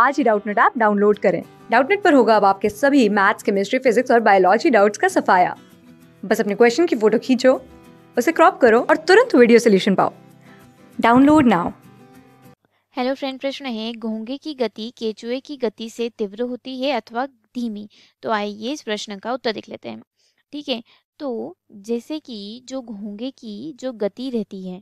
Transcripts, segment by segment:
आज ही Doubtnut app download करें डाउटनेट पर होगा अब आपके सभी मैथ्स केमिस्ट्री फिजिक्स और बायोलॉजी डाउट्स का सफाया बस अपने क्वेश्चन की फोटो खींचो उसे क्रॉप करो और तुरंत वीडियो सोल्यूशन पाओ डाउनलोड नाउ हेलो फ्रेंड प्रश्न है घोंगे की गति केचुए की गति से तीव्र होती है अथवा धीमी तो आइए इस प्रश्न का उत्तर देख लेते हैं ठीक है तो जैसे कि जो घोंगे की जो गति रहती है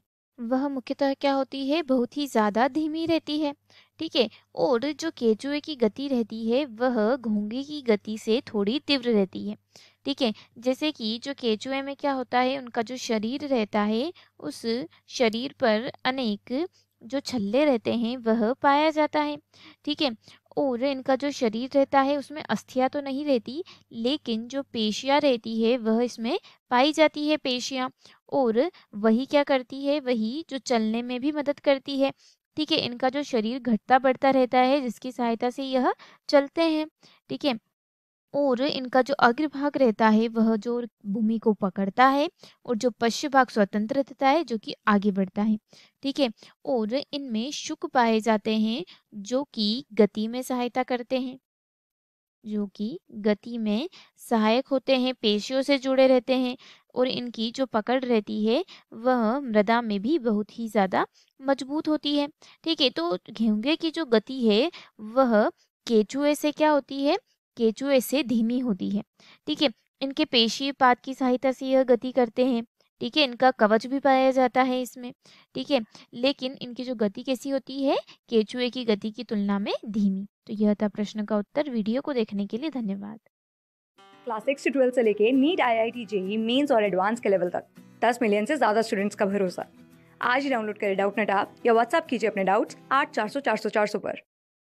वह मुख्यतः क्या होती है बहुत ही ज़्यादा धीमी रहती है ठीक है और जो केचुए की गति रहती है वह घोंगे की गति से थोड़ी तीव्र रहती है ठीक है जैसे कि जो केचुए में क्या होता है उनका जो शरीर रहता है उस शरीर पर अनेक जो छल्ले रहते हैं वह पाया जाता है ठीक है और इनका जो शरीर रहता है उसमें अस्थियाँ तो नहीं रहती लेकिन जो पेशियाँ रहती है वह इसमें पाई जाती है पेशियाँ और वही क्या करती है वही जो चलने में भी मदद करती है ठीक है इनका जो शरीर घटता बढ़ता रहता है जिसकी सहायता से यह चलते हैं ठीक है और इनका जो अग्रभाग रहता है वह जो भूमि को पकड़ता है और जो पश्चिम भाग स्वतंत्र रहता है जो कि आगे बढ़ता है ठीक है और इनमें शुक पाए जाते हैं जो कि गति में सहायता करते हैं जो कि गति में सहायक होते हैं पेशियों से जुड़े रहते हैं और इनकी जो पकड़ रहती है वह मृदा में भी बहुत ही ज़्यादा मजबूत होती है ठीक है तो घेंगे की जो गति है वह केचुए से क्या होती है केचुए से धीमी होती है ठीक है इनके पेशी पात की सहायता से यह गति करते हैं ठीक है इनका कवच भी पाया जाता है इसमें ठीक है लेकिन इनकी जो गति कैसी होती है केचुए की गति की तुलना में धीमी तो यह था प्रश्न का उत्तर वीडियो को देखने के लिए धन्यवाद क्लास सिक्स से ट्वेल्थ से लेके NEET I I T JEE mains और एडवांस के लेवल तक दस मिलियन से ज़्यादा स्टूडेंट्स का भरोसा आज ही डाउनलोड करें डाउट नेट आप या व्हाट्सअप कीजिए अपने डाउट्स आठ चार सौ चार सौ चार सौ पर